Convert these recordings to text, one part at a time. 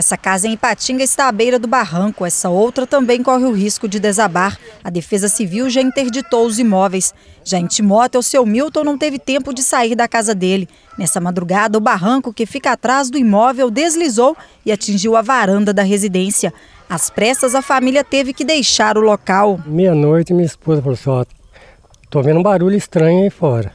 Essa casa em Ipatinga está à beira do barranco, essa outra também corre o risco de desabar. A Defesa Civil já interditou os imóveis. Já em Timóteo, o seu Milton não teve tempo de sair da casa dele. Nessa madrugada, o barranco que fica atrás do imóvel deslizou e atingiu a varanda da residência. Às pressas, a família teve que deixar o local. Meia-noite, minha esposa falou só, assim, estou vendo um barulho estranho aí fora.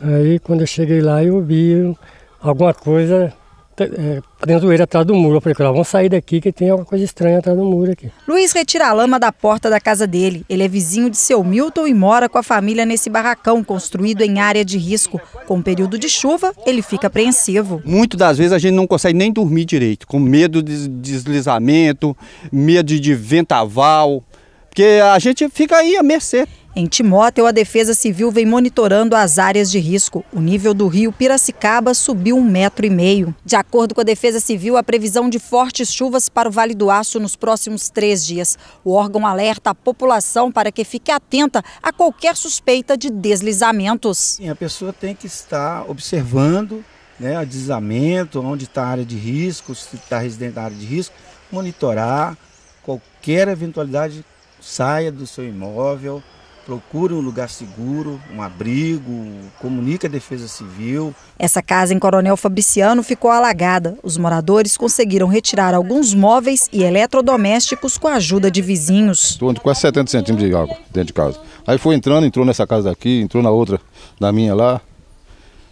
Aí, quando eu cheguei lá, eu vi alguma coisa Tá, é, do eira atrás do muro. Eu falei, vamos sair daqui que tem alguma coisa estranha atrás do muro aqui. Luiz retira a lama da porta da casa dele. Ele é vizinho de seu Milton e mora com a família nesse barracão construído em área de risco. Com o período de chuva, ele fica apreensivo. Muitas das vezes a gente não consegue nem dormir direito, com medo de deslizamento, medo de ventaval, porque a gente fica aí à mercê. Em Timóteo, a Defesa Civil vem monitorando as áreas de risco. O nível do rio Piracicaba subiu um metro e meio. De acordo com a Defesa Civil, a previsão de fortes chuvas para o Vale do Aço nos próximos três dias. O órgão alerta a população para que fique atenta a qualquer suspeita de deslizamentos. Sim, a pessoa tem que estar observando né, o deslizamento, onde está a área de risco, se está residente na área de risco, monitorar qualquer eventualidade, saia do seu imóvel, procure um lugar seguro, um abrigo, comunique a Defesa Civil. Essa casa em Coronel Fabriciano ficou alagada. Os moradores conseguiram retirar alguns móveis e eletrodomésticos com a ajuda de vizinhos. com quase 70 centímetros de água dentro de casa. Aí foi entrando, entrou nessa casa daqui, entrou na outra, na minha lá,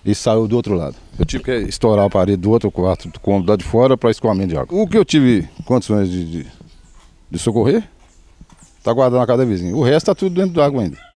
e saiu do outro lado. Eu tive que estourar a parede do outro quarto do cômodo lá de fora para escoamento de água. O que eu tive condições de, de, de socorrer Tá guardado na casa da vizinha. O resto tá tudo dentro água ainda.